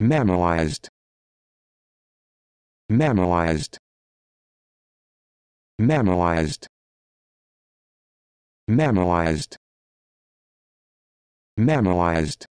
memorized memorized memorized memorized memorized